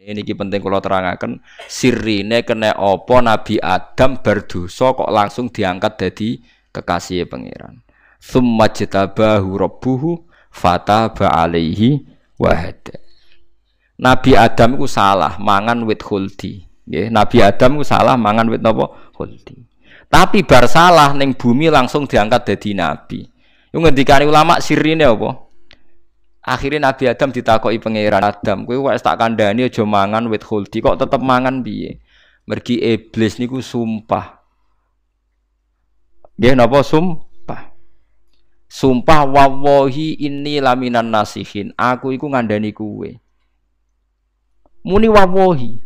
Ini ki penting kalau terangaken sirine kena opo Nabi Adam berdosa kok langsung diangkat jadi kekasih pangeran. Summa jitabahu rabbuhu fataba alaihi wahada. Nabi Adam ku salah mangan wit khuldi. Nabi Adam ku salah mangan wit nopo Khuldi. Tapi bar salah neng bumi langsung diangkat jadi nabi. Yang ketika ulama sirine opo Akhirnya Nabi Adam ditakoki pangeran Adam, kowe wis tak kandhani aja mangan wit khuldi kok tetep mangan biye Mergi iblis niku sumpah. Nggih napa sumpah? Sumpah wawohi ini laminan nasihin. Aku iku ngandani kuwe. Muni wawahi.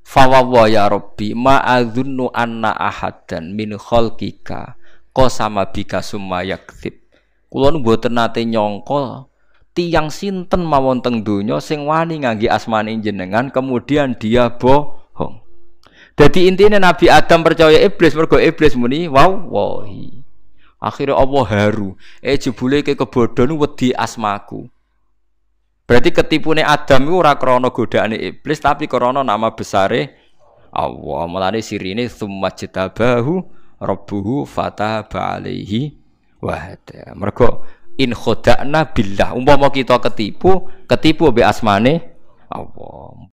Fawawah ya Rabbi ma azunnu anna ahadan min khalqika qasama bika summa yakzib. Kula nu mboten nate nyongkol tiang sinten mawon teng donya sing wani ngangge asmane jenengan kemudian dia bohong. Jadi intinya Nabi Adam percaya iblis mergo iblis muni wow wahi. Akhirnya Allah haru, eh jebule ke kebodohan wedi asmaku. Berarti ketipune Adam itu ora krana godaane iblis tapi krana nama besare Allah. Mulane sirine tsumma jitabahu rabbuhu fataba alaihi wa hada. Mergo in khodakna billah umpama kita ketipu ketipu be asmane Allah